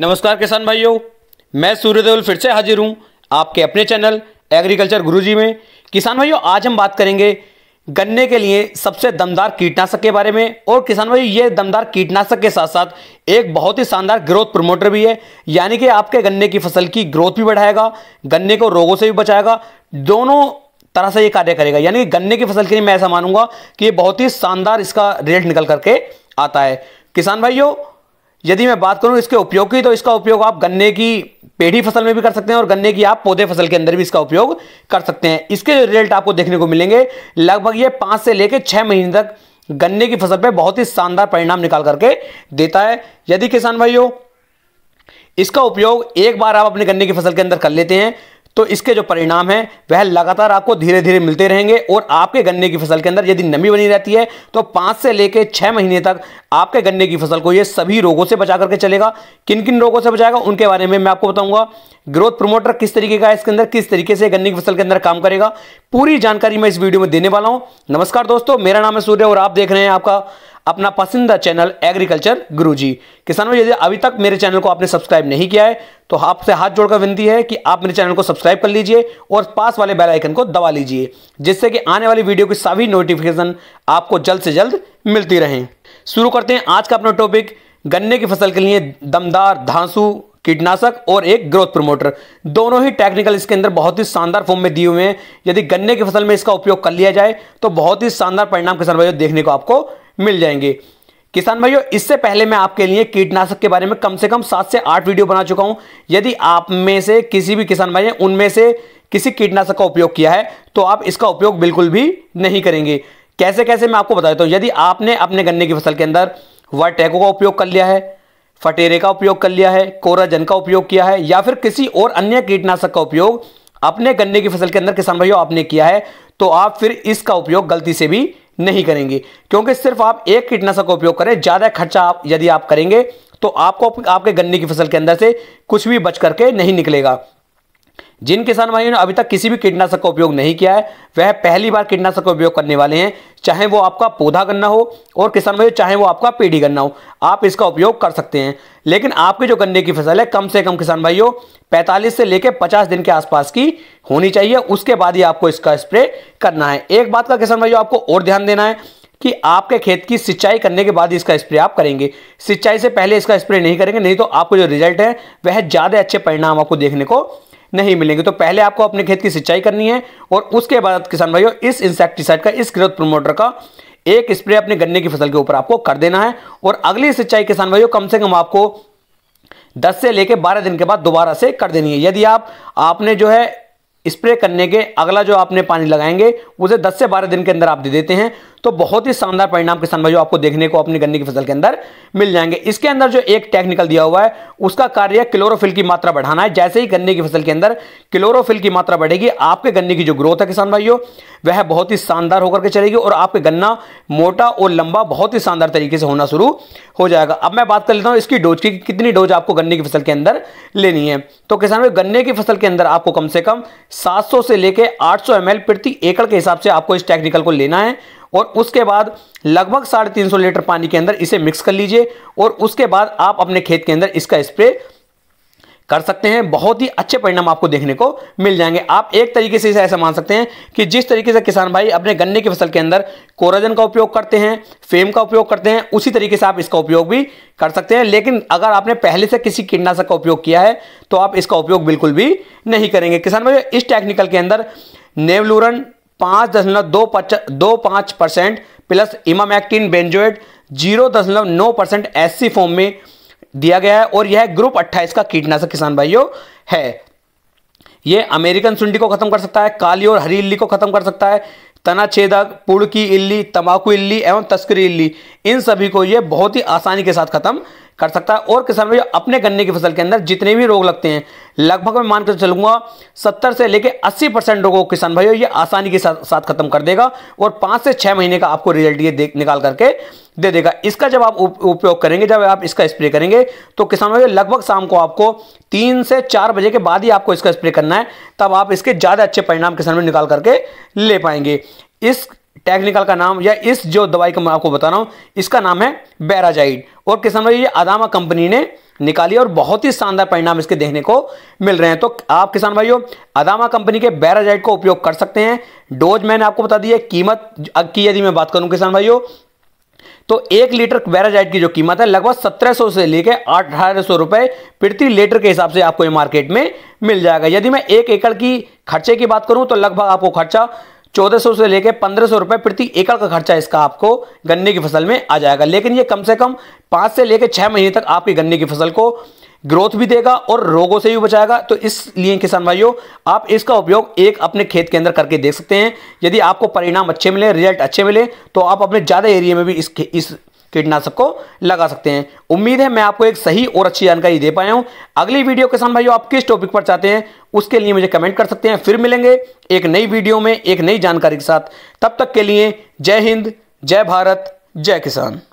नमस्कार किसान भाइयों मैं सूर्य देवल फिर से हाजिर हूँ आपके अपने चैनल एग्रीकल्चर गुरुजी में किसान भाइयों आज हम बात करेंगे गन्ने के लिए सबसे दमदार कीटनाशक के बारे में और किसान भाई ये दमदार कीटनाशक के साथ साथ एक बहुत ही शानदार ग्रोथ प्रमोटर भी है यानी कि आपके गन्ने की फसल की ग्रोथ भी बढ़ाएगा गन्ने को रोगों से भी बचाएगा दोनों तरह से ये कार्य करेगा यानी कि गन्ने की फसल के लिए मैं ऐसा मानूंगा कि ये बहुत ही शानदार इसका रेट निकल करके आता है किसान भाइयों यदि मैं बात करूं इसके उपयोग की तो इसका उपयोग आप गन्ने की पेड़ी फसल में भी कर सकते हैं और गन्ने की आप पौधे फसल के अंदर भी इसका उपयोग कर सकते हैं इसके जो रिजल्ट आपको देखने को मिलेंगे लगभग ये पांच से लेकर छह महीने तक गन्ने की फसल पर बहुत ही शानदार परिणाम निकाल करके देता है यदि किसान भाइयों इसका उपयोग एक बार आप अपने गन्ने की फसल के अंदर कर लेते हैं तो इसके जो परिणाम है वह लगातार आपको धीरे धीरे मिलते रहेंगे और आपके गन्ने की फसल के अंदर यदि नमी बनी रहती है तो पांच से लेकर छह महीने तक आपके गन्ने की फसल को यह सभी रोगों से बचा करके चलेगा किन किन रोगों से बचाएगा उनके बारे में मैं आपको बताऊंगा ग्रोथ प्रमोटर किस तरीके का है इसके अंदर किस तरीके से गन्ने की फसल के अंदर काम करेगा पूरी जानकारी मैं इस वीडियो में देने वाला हूं नमस्कार दोस्तों मेरा नाम है सूर्य और आप देख रहे हैं आपका अपना पसंदीदा चैनल एग्रीकल्चर गुरुजी किसानों यदि अभी तक मेरे चैनल को आपने सब्सक्राइब नहीं किया है तो आपसे हाथ जोड़कर विनती है कि आप मेरे चैनल को सब्सक्राइब कर लीजिए और पास वाले बेल आइकन को दबा लीजिए जिससे कि आने वाली वीडियो की सभी नोटिफिकेशन आपको जल्द से जल्द मिलती रहें शुरू करते हैं आज का अपना टॉपिक गन्ने की फसल के लिए दमदार धांसू कीटनाशक और एक ग्रोथ प्रमोटर दोनों ही टेक्निकल इसके अंदर बहुत ही शानदार फॉर्म में दिए हुए हैं यदि गन्ने की फसल में इसका उपयोग कर लिया जाए तो बहुत ही शानदार परिणाम किसान भाइयों देखने को आपको मिल जाएंगे किसान भाइयों इससे पहले मैं आपके लिए कीटनाशक के बारे में कम से कम सात से आठ वीडियो बना चुका हूं यदि आप में से किसी भी किसान भाई ने उनमें से किसी कीटनाशक का उपयोग किया है तो आप इसका उपयोग बिल्कुल भी नहीं करेंगे कैसे कैसे मैं आपको बता देता हूं यदि आपने अपने गन्ने की फसल के अंदर वर्टैको का उपयोग कर लिया है फटेरे का उपयोग कर लिया है कोराजन का उपयोग किया है या फिर किसी और अन्य कीटनाशक का उपयोग अपने गन्ने की फसल के अंदर किसान भाइयों आपने किया है तो आप फिर इसका उपयोग गलती से भी नहीं करेंगे क्योंकि सिर्फ आप एक कीटनाशक का उपयोग करें ज़्यादा खर्चा आप यदि आप करेंगे तो आपको आपके गन्ने की फसल के अंदर से कुछ भी बच करके नहीं निकलेगा जिन किसान भाइयों ने अभी तक किसी भी कीटनाशक का उपयोग नहीं किया है वह पहली बार कीटनाशक का उपयोग करने वाले हैं चाहे वो आपका पौधा गन्ना हो और किसान भाई चाहे वो आपका पीढ़ी गन्ना हो आप इसका उपयोग कर सकते हैं लेकिन आपकी जो गन्ने की फसल है कम से कम किसान भाइयों पैंतालीस से लेकर पचास दिन के आसपास की होनी चाहिए उसके बाद ही आपको इसका स्प्रे करना है एक बात का किसान भाइयों आपको और ध्यान देना है कि आपके खेत की सिंचाई करने के बाद इसका स्प्रे आप करेंगे सिंचाई से पहले इसका स्प्रे नहीं करेंगे नहीं तो आपको जो रिजल्ट है वह ज़्यादा अच्छे परिणाम आपको देखने को नहीं मिलेंगे तो पहले आपको अपने खेत की सिंचाई करनी है और उसके बाद किसान भाइयों इस इंसेक्टिसाइड का इस ग्रोथ प्रोमोटर का एक स्प्रे अपने गन्ने की फसल के ऊपर आपको कर देना है और अगली सिंचाई किसान भाइयों कम से कम आपको 10 से लेकर 12 दिन के बाद दोबारा से कर देनी है यदि आप आपने जो है स्प्रे करने के अगला जो आपने पानी लगाएंगे उसे 10 से 12 दिन के अंदर आप दे देते हैं तो बहुत ही शानदार परिणाम किसान भाइयों आपको देखने को अपनी गन्ने की फसल के अंदर मिल जाएंगे इसके अंदर जो एक टेक्निकल दिया हुआ है उसका कार्य क्लोरोफिल की मात्रा बढ़ाना है जैसे ही गन्ने की फसल के अंदर क्लोरोफिल की मात्रा बढ़ेगी आपके गन्ने की जो ग्रोथ है किसान भाइयों वह बहुत ही शानदार होकर के चलेगी और आपके गन्ना मोटा और लंबा बहुत ही शानदार तरीके से होना शुरू हो जाएगा अब मैं बात कर लेता हूँ इसकी डोज की कितनी डोज आपको गन्ने की फसल के अंदर लेनी है तो किसान भाई गन्ने की फसल के अंदर आपको कम से कम 700 से लेकर 800 एमएल प्रति एकड़ के हिसाब से आपको इस टेक्निकल को लेना है और उसके बाद लगभग साढ़े तीन सौ लीटर पानी के अंदर इसे मिक्स कर लीजिए और उसके बाद आप अपने खेत के अंदर इसका स्प्रे कर सकते हैं बहुत ही अच्छे परिणाम आपको देखने को मिल जाएंगे आप एक तरीके से इसे ऐसा मान सकते हैं कि जिस तरीके से किसान भाई अपने गन्ने की फसल के अंदर कोराजन का उपयोग करते हैं फेम का उपयोग करते हैं उसी तरीके से आप इसका उपयोग भी कर सकते हैं लेकिन अगर आपने पहले से किसी कीटनाशक का उपयोग किया है तो आप इसका उपयोग बिल्कुल भी नहीं करेंगे किसान भाई इस टेक्निकल के अंदर नेवलूरन पाँच दशमलव दो पच दो पाँच percent plus emamectin benzoate zero दशमलव नौ परसेंट एस फॉर्म में दिया गया है और यह ग्रुप 28 का कीटनाशक किसान भाइयों है यह अमेरिकन सुंडी को खत्म कर सकता है काली और हरी इल्ली को खत्म कर सकता है तना छेदक पुड़की इल्ली तंबाकू इल्ली एवं तस्करी इल्ली इन सभी को यह बहुत ही आसानी के साथ खत्म कर सकता है और किसान भाई अपने गन्ने की फसल के अंदर जितने भी रोग लगते हैं लगभग मैं मानकर चलूंगा 70 से लेकर 80 परसेंट रोगों को किसान भाइयों ये आसानी के साथ साथ खत्म कर देगा और पांच से छह महीने का आपको रिजल्ट ये निकाल करके दे देगा इसका जब आप उपयोग करेंगे जब आप इसका स्प्रे करेंगे तो किसान भाई लगभग शाम को आपको तीन से चार बजे के बाद ही आपको इसका स्प्रे करना है तब आप इसके ज़्यादा अच्छे परिणाम किसान भाई निकाल करके ले पाएंगे इस टेक्निकल का नाम या इस जो दवाई का मैं आपको बता रहा हूँ इसका नाम है बैराजाइड और किसान ये अदामा कंपनी ने निकाली और बहुत ही शानदार परिणाम इसके देखने को मिल रहे हैं तो आप किसान भाइयों अदामा कंपनी के बैराजाइड को उपयोग कर सकते हैं डोज मैंने आपको बता दी है कीमत की यदि मैं बात करूं किसान भाइयों तो एक लीटर बैराजाइड की जो कीमत है लगभग सत्रह सौ से लेकर अठारह सौ रुपए प्रति लीटर के हिसाब से आपको ये मार्केट में मिल जाएगा यदि मैं एक एकड़ की खर्चे की बात करूं तो लगभग आपको खर्चा चौदह सौ से लेकर पंद्रह सौ रुपये प्रति एकड़ का खर्चा इसका आपको गन्ने की फसल में आ जाएगा लेकिन ये कम से कम पाँच से लेकर छः महीने तक आपकी गन्ने की फसल को ग्रोथ भी देगा और रोगों से भी बचाएगा तो इसलिए किसान भाइयों आप इसका उपयोग एक अपने खेत के अंदर करके देख सकते हैं यदि आपको परिणाम अच्छे मिले रिजल्ट अच्छे मिले तो आप अपने ज़्यादा एरिया में भी इस इस कीटनाशक को लगा सकते हैं उम्मीद है मैं आपको एक सही और अच्छी जानकारी दे पाया हूं अगली वीडियो किसान भाइयों आप किस टॉपिक पर चाहते हैं उसके लिए मुझे कमेंट कर सकते हैं फिर मिलेंगे एक नई वीडियो में एक नई जानकारी के साथ तब तक के लिए जय हिंद जय भारत जय किसान